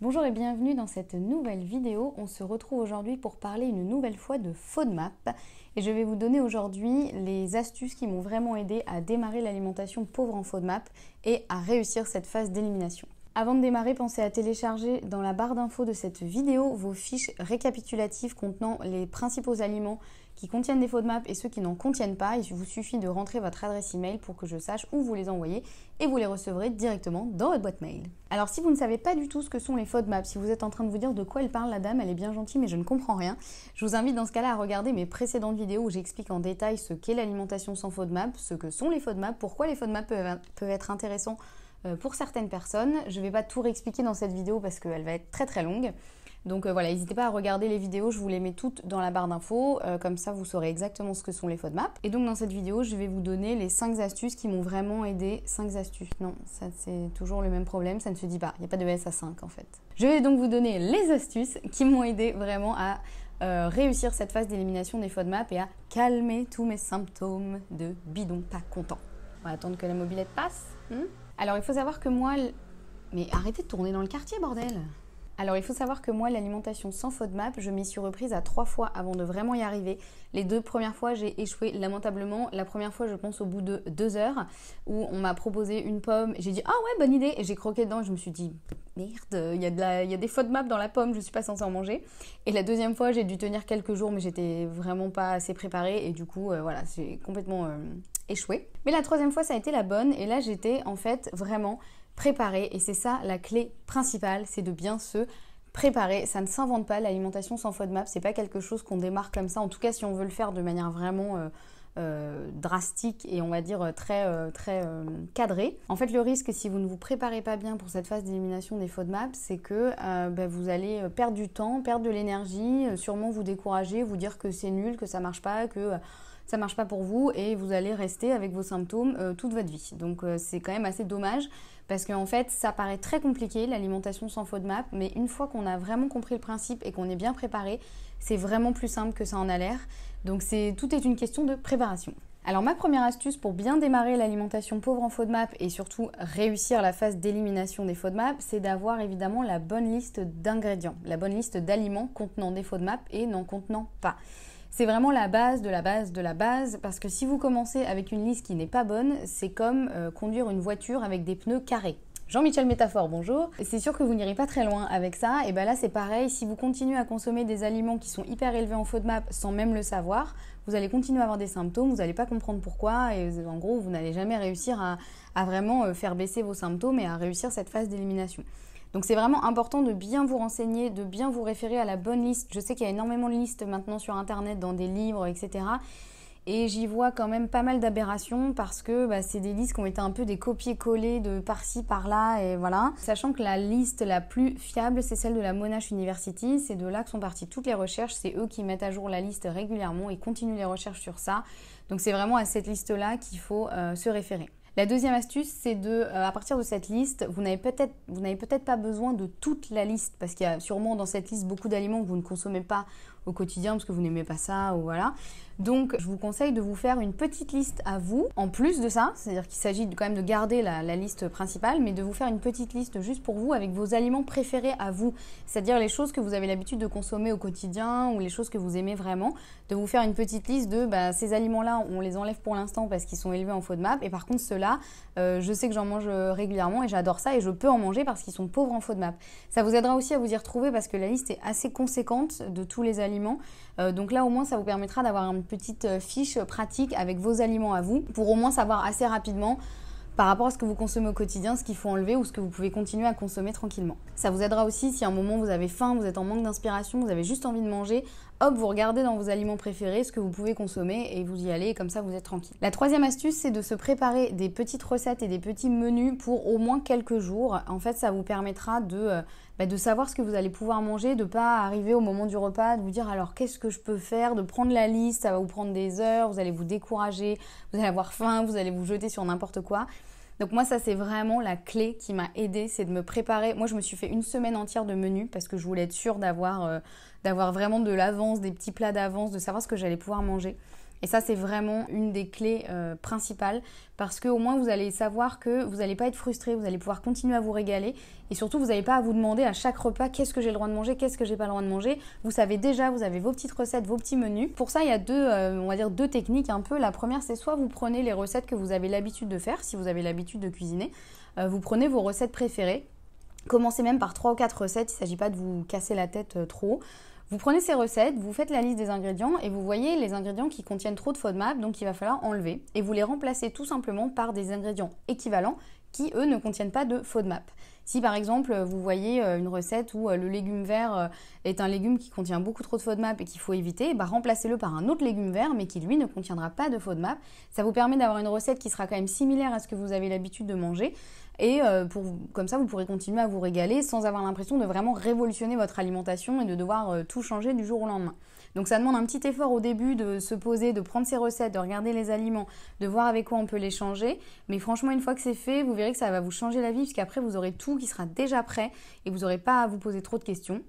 Bonjour et bienvenue dans cette nouvelle vidéo. On se retrouve aujourd'hui pour parler une nouvelle fois de FODMAP et je vais vous donner aujourd'hui les astuces qui m'ont vraiment aidé à démarrer l'alimentation pauvre en FODMAP et à réussir cette phase d'élimination. Avant de démarrer, pensez à télécharger dans la barre d'infos de cette vidéo vos fiches récapitulatives contenant les principaux aliments qui contiennent des FODMAP de et ceux qui n'en contiennent pas. Il vous suffit de rentrer votre adresse email pour que je sache où vous les envoyez et vous les recevrez directement dans votre boîte mail. Alors si vous ne savez pas du tout ce que sont les FODMAP, si vous êtes en train de vous dire de quoi elle parle la dame, elle est bien gentille mais je ne comprends rien, je vous invite dans ce cas-là à regarder mes précédentes vidéos où j'explique en détail ce qu'est l'alimentation sans FODMAP, ce que sont les FODMAP, pourquoi les FODMAP peuvent être intéressants euh, pour certaines personnes. Je ne vais pas tout réexpliquer dans cette vidéo parce qu'elle va être très très longue. Donc euh, voilà, n'hésitez pas à regarder les vidéos, je vous les mets toutes dans la barre d'infos, euh, comme ça vous saurez exactement ce que sont les de map. Et donc dans cette vidéo, je vais vous donner les 5 astuces qui m'ont vraiment aidé. 5 astuces, non, ça c'est toujours le même problème, ça ne se dit pas, il n'y a pas de S à 5 en fait. Je vais donc vous donner les astuces qui m'ont aidé vraiment à euh, réussir cette phase d'élimination des de map et à calmer tous mes symptômes de bidon pas content. On va attendre que la mobilette passe. Hein Alors il faut savoir que moi... Mais arrêtez de tourner dans le quartier, bordel alors il faut savoir que moi l'alimentation sans FODMAP, je m'y suis reprise à trois fois avant de vraiment y arriver. Les deux premières fois j'ai échoué lamentablement. La première fois je pense au bout de deux heures où on m'a proposé une pomme. J'ai dit ah ouais bonne idée et j'ai croqué dedans et je me suis dit merde il y, a il y a des FODMAP dans la pomme, je suis pas censée en manger. Et la deuxième fois j'ai dû tenir quelques jours mais j'étais vraiment pas assez préparée et du coup euh, voilà j'ai complètement euh, échoué. Mais la troisième fois ça a été la bonne et là j'étais en fait vraiment préparer. Et c'est ça la clé principale, c'est de bien se préparer. Ça ne s'invente pas, l'alimentation sans FODMAP, c'est pas quelque chose qu'on démarre comme ça. En tout cas, si on veut le faire de manière vraiment euh, euh, drastique et on va dire euh, très, très cadrée. En fait, le risque, si vous ne vous préparez pas bien pour cette phase d'élimination des FODMAP, c'est que bah, vous allez perdre du temps, perdre de l'énergie, sûrement vous décourager, vous dire que c'est nul, que ça marche pas, que ça marche pas pour vous et vous allez rester avec vos symptômes euh, toute votre vie. Donc euh, c'est quand même assez dommage parce qu'en fait ça paraît très compliqué l'alimentation sans FODMAP, mais une fois qu'on a vraiment compris le principe et qu'on est bien préparé, c'est vraiment plus simple que ça en a l'air. Donc c'est tout est une question de préparation. Alors ma première astuce pour bien démarrer l'alimentation pauvre en map et surtout réussir la phase d'élimination des FODMAP, c'est d'avoir évidemment la bonne liste d'ingrédients, la bonne liste d'aliments contenant des FODMAP et n'en contenant pas. C'est vraiment la base de la base de la base, parce que si vous commencez avec une liste qui n'est pas bonne, c'est comme euh, conduire une voiture avec des pneus carrés. Jean-Michel Métaphore, bonjour. C'est sûr que vous n'irez pas très loin avec ça. Et bien là, c'est pareil. Si vous continuez à consommer des aliments qui sont hyper élevés en FODMAP sans même le savoir, vous allez continuer à avoir des symptômes, vous n'allez pas comprendre pourquoi. Et en gros, vous n'allez jamais réussir à, vraiment euh, faire baisser vos symptômes et à réussir cette phase d'élimination. Donc c'est vraiment important de bien vous renseigner, de bien vous référer à la bonne liste. Je sais qu'il y a énormément de listes maintenant sur Internet, dans des livres, etc. Et j'y vois quand même pas mal d'aberrations parce que bah, c'est des listes qui ont été un peu des copier-coller de par-ci, par-là, et voilà. Sachant que la liste la plus fiable, c'est celle de la Monash University. C'est de là que sont parties toutes les recherches. C'est eux qui mettent à jour la liste régulièrement et continuent les recherches sur ça. Donc c'est vraiment à cette liste-là qu'il faut euh, se référer. La deuxième astuce, c'est de, euh, à partir de cette liste, vous n'avez peut-être, vous n'avez peut-être pas besoin de toute la liste parce qu'il y a sûrement dans cette liste beaucoup d'aliments que vous ne consommez pas au quotidien parce que vous n'aimez pas ça ou voilà. Donc, je vous conseille de vous faire une petite liste à vous. En plus de ça, c'est-à-dire qu'il s'agit quand même de garder la, liste principale, mais de vous faire une petite liste juste pour vous avec vos aliments préférés à vous, c'est-à-dire les choses que vous avez l'habitude de consommer au quotidien ou les choses que vous aimez vraiment. De vous faire une petite liste de bah, ces aliments-là, on les enlève pour l'instant parce qu'ils sont élevés en de faux map et par contre ceux-là euh, je sais que j'en mange euh, régulièrement et j'adore ça et je peux en manger parce qu'ils sont pauvres en faux FODMAP. Ça vous aidera aussi à vous y retrouver parce que la liste est assez conséquente de tous les aliments. Euh, donc là au moins ça vous permettra d'avoir une petite fiche pratique avec vos aliments à vous pour au moins savoir assez rapidement par rapport à ce que vous consommez au quotidien, ce qu'il faut enlever ou ce que vous pouvez continuer à consommer tranquillement. Ça vous aidera aussi si à un moment vous avez faim, vous êtes en manque d'inspiration, vous avez juste envie de manger, hop, vous regardez dans vos aliments préférés ce que vous pouvez consommer et vous y allez et comme ça vous êtes tranquille. La troisième astuce, c'est de se préparer des petites recettes et des petits menus pour au moins quelques jours. En fait, ça vous permettra de euh, bah, de savoir ce que vous allez pouvoir manger, de ne pas arriver au moment du repas, de vous dire alors qu'est-ce que je peux faire, de prendre la liste, ça va vous prendre des heures, vous allez vous décourager, vous allez avoir faim, vous allez vous jeter sur n'importe quoi. Donc moi ça c'est vraiment la clé qui m'a aidée, c'est de me préparer. Moi je me suis fait une semaine entière de menu parce que je voulais être sûre d'avoir euh, vraiment de l'avance, des petits plats d'avance, de savoir ce que j'allais pouvoir manger. Et ça, c'est vraiment une des clés euh, principales parce que au moins vous allez savoir que vous n'allez pas être frustré, vous allez pouvoir continuer à vous régaler et surtout vous n'allez pas à vous demander à chaque repas qu'est-ce que j'ai le droit de manger, qu'est-ce que j'ai pas le droit de manger. Vous savez déjà, vous avez vos petites recettes, vos petits menus. Pour ça, il y a deux, euh, on va dire deux techniques un peu. La première, c'est soit vous prenez les recettes que vous avez l'habitude de faire, si vous avez l'habitude de cuisiner, euh, vous prenez vos recettes préférées Commencez même par 3 ou 4 recettes, il ne s'agit pas de vous casser la tête trop. Vous prenez ces recettes, vous faites la liste des ingrédients et vous voyez les ingrédients qui contiennent trop de FODMAP, donc il va falloir enlever. Et vous les remplacez tout simplement par des ingrédients équivalents eux, ne contiennent pas de FODMAP. Si par exemple vous voyez euh, une recette où euh, le légume vert euh, est un légume qui contient beaucoup trop de FODMAP et qu'il faut éviter, eh ben, remplacez-le par un autre légume vert mais qui lui ne contiendra pas de FODMAP. Ça vous permet d'avoir une recette qui sera quand même similaire à ce que vous avez l'habitude de manger et comme ça vous pourrez continuer à vous régaler sans avoir l'impression de vraiment révolutionner votre alimentation et de devoir tout changer du jour au lendemain. Donc ça demande un petit effort au début de se poser, de prendre ses recettes, de regarder les aliments, de voir avec quoi on peut les changer. Mais franchement, une fois que c'est fait, vous verrez que ça va vous changer la vie puisqu'après vous aurez tout qui sera déjà prêt et vous n'aurez pas à vous poser trop de questions.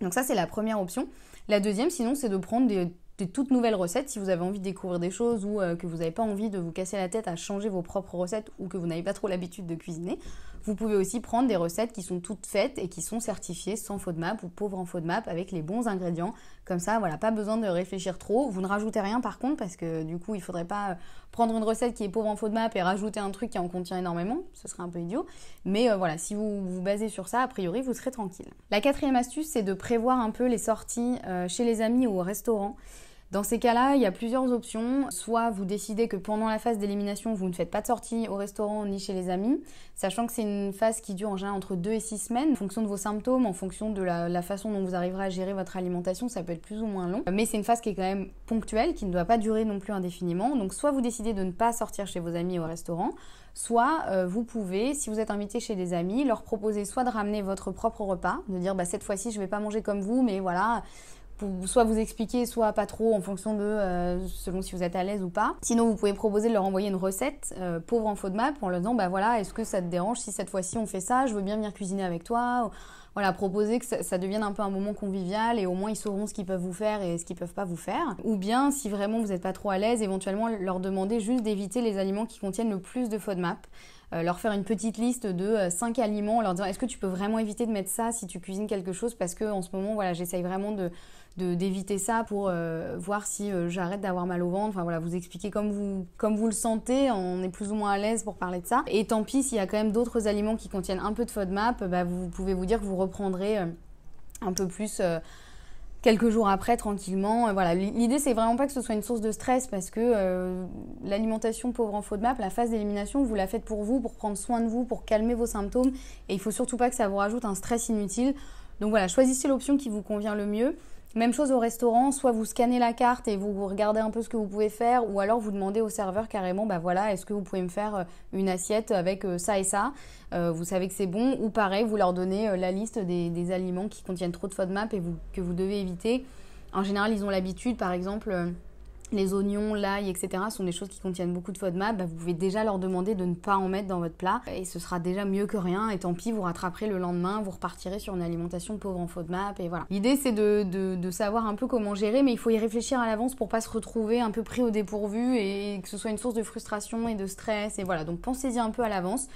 Donc ça, c'est la première option. La deuxième, sinon, c'est de prendre des, toutes nouvelles recettes si vous avez envie de découvrir des choses ou euh, que vous n'avez pas envie de vous casser la tête à changer vos propres recettes ou que vous n'avez pas trop l'habitude de cuisiner. Vous pouvez aussi prendre des recettes qui sont toutes faites et qui sont certifiées sans FODMAP ou pauvres en FODMAP avec les bons ingrédients. Comme ça, voilà, pas besoin de réfléchir trop. Vous ne rajoutez rien par contre parce que du coup, il ne faudrait pas euh, prendre une recette qui est pauvre en FODMAP et rajouter un truc qui en contient énormément. Ce serait un peu idiot. Mais euh, voilà, si vous vous basez sur ça, a priori, vous serez tranquille. La quatrième astuce, c'est de prévoir un peu les sorties euh, chez les amis ou au restaurant. Dans ces cas-là, il y a plusieurs options. Soit vous décidez que pendant la phase d'élimination, vous ne faites pas de sortie au restaurant ni chez les amis, sachant que c'est une phase qui dure en général entre 2 et 6 semaines. En fonction de vos symptômes, en fonction de la, façon dont vous arriverez à gérer votre alimentation, ça peut être plus ou moins long. Mais c'est une phase qui est quand même ponctuelle, qui ne doit pas durer non plus indéfiniment. Donc soit vous décidez de ne pas sortir chez vos amis au restaurant, soit euh, vous pouvez, si vous êtes invité chez des amis, leur proposer soit de ramener votre propre repas, de dire bah, cette fois-ci je ne vais pas manger comme vous, mais voilà, soit vous expliquer, soit pas trop, en fonction de euh, selon si vous êtes à l'aise ou pas. Sinon, vous pouvez proposer de leur envoyer une recette euh, pauvre en FODMAP en leur disant bah voilà, est-ce que ça te dérange si cette fois-ci on fait ça Je veux bien venir cuisiner avec toi. Voilà, proposer que ça, devienne un peu un moment convivial et au moins ils sauront ce qu'ils peuvent vous faire et ce qu'ils peuvent pas vous faire. Ou bien, si vraiment vous n'êtes pas trop à l'aise, éventuellement leur demander juste d'éviter les aliments qui contiennent le plus de FODMAP. Euh, leur faire une petite liste de 5 euh, aliments, en leur disant est-ce que tu peux vraiment éviter de mettre ça si tu cuisines quelque chose parce que en ce moment voilà j'essaye vraiment de d'éviter ça pour euh, voir si j'arrête d'avoir mal au ventre. Enfin voilà, vous expliquez comme vous, comme vous le sentez, on est plus ou moins à l'aise pour parler de ça. Et tant pis s'il y a quand même d'autres aliments qui contiennent un peu de FODMAP, bah, vous pouvez vous dire que vous reprendrez un peu plus quelques jours après tranquillement. Euh, voilà, l'idée c'est vraiment pas que ce soit une source de stress parce que euh, l'alimentation pauvre en FODMAP, la phase d'élimination, vous la faites pour vous, pour prendre soin de vous, pour calmer vos symptômes et il faut surtout pas que ça vous rajoute un stress inutile. Donc voilà, choisissez l'option qui vous convient le mieux. Même chose au restaurant, soit vous scannez la carte et vous, regardez un peu ce que vous pouvez faire, ou alors vous demandez au serveur carrément, bah voilà, est-ce que vous pouvez me faire euh, une assiette avec euh, ça et ça euh, Vous savez que c'est bon, ou pareil, vous leur donnez la liste des, aliments qui contiennent trop de FODMAP et que vous devez éviter. En général, ils ont l'habitude, par exemple les oignons, l'ail, etc. sont des choses qui contiennent beaucoup de FODMAP, bah vous pouvez déjà leur demander de ne pas en mettre dans votre plat et ce sera déjà mieux que rien et tant pis, vous rattraperez le lendemain, vous repartirez sur une alimentation pauvre en FODMAP et voilà. L'idée c'est de, savoir un peu comment gérer mais il faut y réfléchir à l'avance pour pas se retrouver un peu pris au dépourvu et que ce soit une source de frustration et de stress et voilà. Donc pensez-y un peu à l'avance.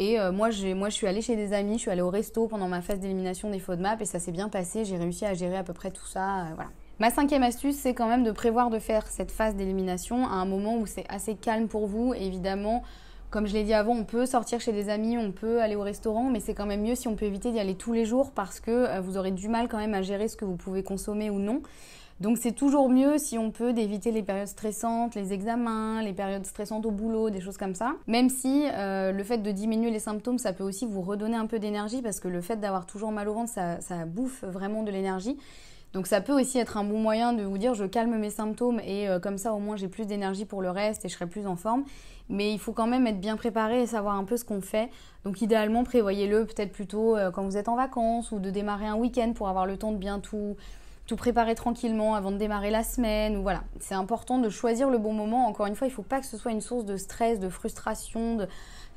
Et euh, moi, je suis allée chez des amis, je suis allée au resto pendant ma phase d'élimination des FODMAP et ça s'est bien passé, j'ai réussi à gérer à peu près tout ça, euh, voilà. Ma cinquième astuce, c'est quand même de prévoir de faire cette phase d'élimination à un moment où c'est assez calme pour vous. évidemment, comme je l'ai dit avant, on peut sortir chez des amis, on peut aller au restaurant, mais c'est quand même mieux si on peut éviter d'y aller tous les jours parce que euh, vous aurez du mal quand même à gérer ce que vous pouvez consommer ou non. Donc c'est toujours mieux si on peut d'éviter les périodes stressantes, les examens, les périodes stressantes au boulot, des choses comme ça. Même si euh, le fait de diminuer les symptômes, ça peut aussi vous redonner un peu d'énergie parce que le fait d'avoir toujours mal au ventre, ça bouffe vraiment de l'énergie. Donc ça peut aussi être un bon moyen de vous dire je calme mes symptômes et euh, comme ça au moins j'ai plus d'énergie pour le reste et je serai plus en forme. Mais il faut quand même être bien préparé et savoir un peu ce qu'on fait. Donc idéalement prévoyez-le peut-être plutôt euh, quand vous êtes en vacances ou de démarrer un week-end pour avoir le temps de bien tout tout préparer tranquillement avant de démarrer la semaine. Ou voilà, c'est important de choisir le bon moment. Encore une fois, il ne faut pas que ce soit une source de stress, de frustration,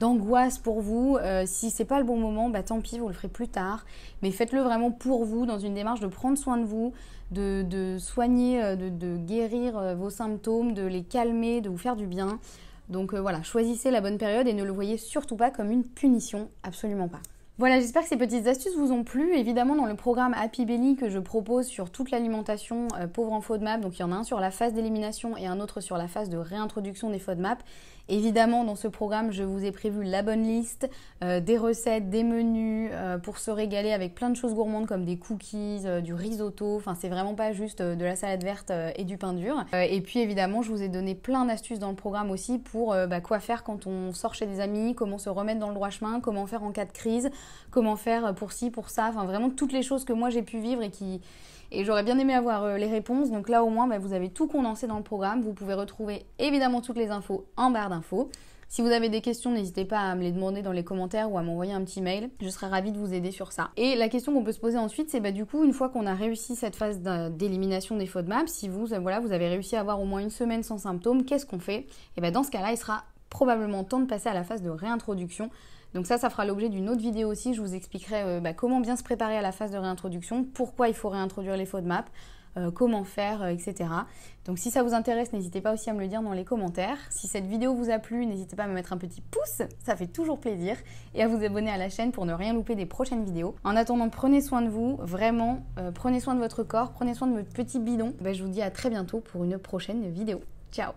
d'angoisse pour vous. Euh, si c'est pas le bon moment, bah tant pis, vous le ferez plus tard. Mais faites-le vraiment pour vous, dans une démarche de prendre soin de vous, de, soigner, euh, de, guérir euh, vos symptômes, de les calmer, de vous faire du bien. Donc euh, voilà, choisissez la bonne période et ne le voyez surtout pas comme une punition, absolument pas. Voilà, j'espère que ces petites astuces vous ont plu. Évidemment, dans le programme Happy Belly que je propose sur toute l'alimentation euh, pauvre en FODMAP, donc il y en a un sur la phase d'élimination et un autre sur la phase de réintroduction des FODMAP, Évidemment, dans ce programme, je vous ai prévu la bonne liste, euh, des recettes, des menus euh, pour se régaler avec plein de choses gourmandes comme des cookies, euh, du risotto. Enfin, c'est vraiment pas juste de la salade verte et du pain dur. et puis, évidemment, je vous ai donné plein d'astuces dans le programme aussi pour bah, quoi faire quand on sort chez des amis, comment se remettre dans le droit chemin, comment faire en cas de crise, comment faire pour ci, pour ça. Enfin, vraiment toutes les choses que moi j'ai pu vivre et qui et j'aurais bien aimé avoir euh, les réponses. Donc là au moins, bah, vous avez tout condensé dans le programme. Vous pouvez retrouver évidemment toutes les infos en barre d'infos. Si vous avez des questions, n'hésitez pas à me les demander dans les commentaires ou à m'envoyer un petit mail. Je serai ravie de vous aider sur ça. Et la question qu'on peut se poser ensuite, c'est bah, du coup, une fois qu'on a réussi cette phase d'élimination des de map, si vous, euh, voilà, vous avez réussi à avoir au moins une semaine sans symptômes, qu'est-ce qu'on fait Et bah, dans ce cas-là, il sera probablement temps de passer à la phase de réintroduction donc ça, ça fera l'objet d'une autre vidéo aussi. Je vous expliquerai euh, bah, comment bien se préparer à la phase de réintroduction, pourquoi il faut réintroduire les de map, euh, comment faire, euh, etc. Donc si ça vous intéresse, n'hésitez pas aussi à me le dire dans les commentaires. Si cette vidéo vous a plu, n'hésitez pas à me mettre un petit pouce, ça fait toujours plaisir, et à vous abonner à la chaîne pour ne rien louper des prochaines vidéos. En attendant, prenez soin de vous, vraiment, prenez soin de votre corps, prenez soin de votre petit bidon. Bah, je vous dis à très bientôt pour une prochaine vidéo. Ciao